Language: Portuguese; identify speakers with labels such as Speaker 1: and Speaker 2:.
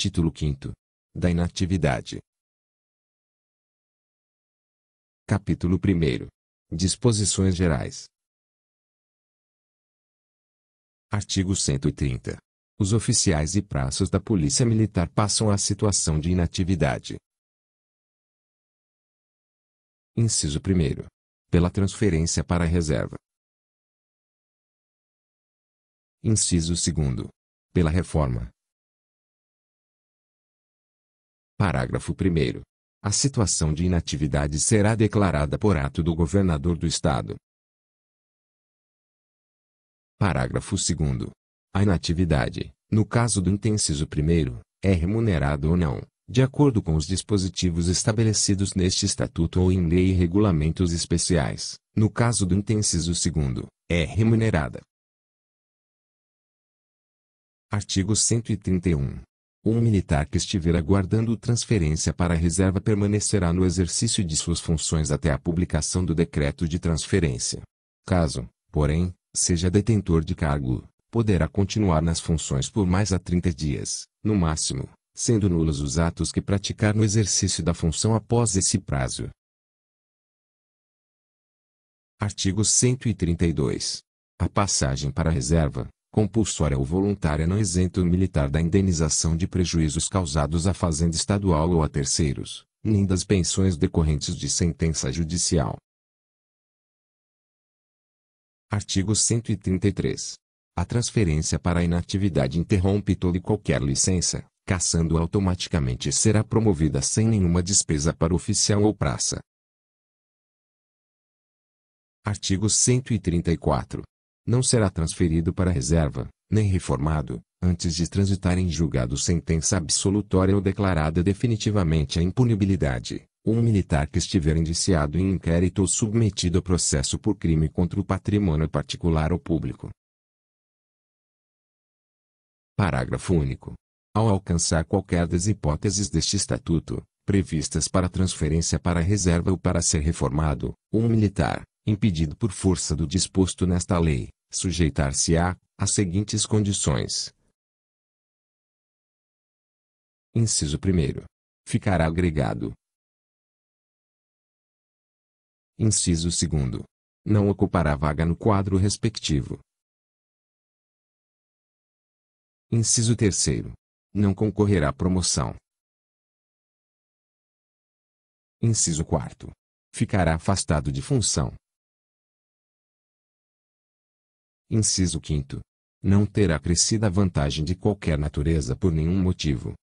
Speaker 1: Título 5 Da Inatividade Capítulo 1 Disposições Gerais Artigo 130
Speaker 2: Os oficiais e praças da Polícia Militar passam à situação de inatividade.
Speaker 1: Inciso 1 Pela transferência para a reserva. Inciso 2 Pela reforma Parágrafo 1
Speaker 2: A situação de inatividade será declarada por ato do governador do Estado. Parágrafo 2 A inatividade, no caso do inciso 1, é remunerada ou não, de acordo com os dispositivos estabelecidos neste estatuto ou em lei e regulamentos especiais, no caso do inciso 2, é remunerada. Artigo 131. Um militar que estiver aguardando transferência para a reserva permanecerá no exercício de suas funções até a publicação do decreto de transferência. Caso, porém, seja detentor de cargo, poderá continuar nas funções por mais a 30 dias, no máximo, sendo nulos os atos que praticar no exercício da função após esse prazo. Artigo 132. A passagem para a reserva, compulsória ou voluntária não isenta o militar da indenização de prejuízos causados à fazenda estadual ou a terceiros, nem das pensões decorrentes de sentença judicial. Artigo 133. A transferência para a inatividade interrompe toda e qualquer licença, caçando automaticamente será promovida sem nenhuma despesa para oficial ou praça. Artigo 134 não será transferido para reserva, nem reformado, antes de transitar em julgado sentença absolutória ou declarada definitivamente a impunibilidade, um militar que estiver indiciado em inquérito ou submetido a processo por crime contra o patrimônio particular ou público. Parágrafo único. Ao alcançar qualquer das hipóteses deste estatuto, previstas para transferência para reserva ou para ser reformado, um militar, impedido por força do disposto nesta lei, sujeitar-se-á às seguintes condições.
Speaker 1: Inciso 1. Ficará agregado. Inciso 2. Não ocupará vaga no quadro respectivo. Inciso 3. Não concorrerá à promoção. Inciso 4. Ficará afastado de função. Inciso 5. Não terá crescida vantagem de qualquer natureza por nenhum motivo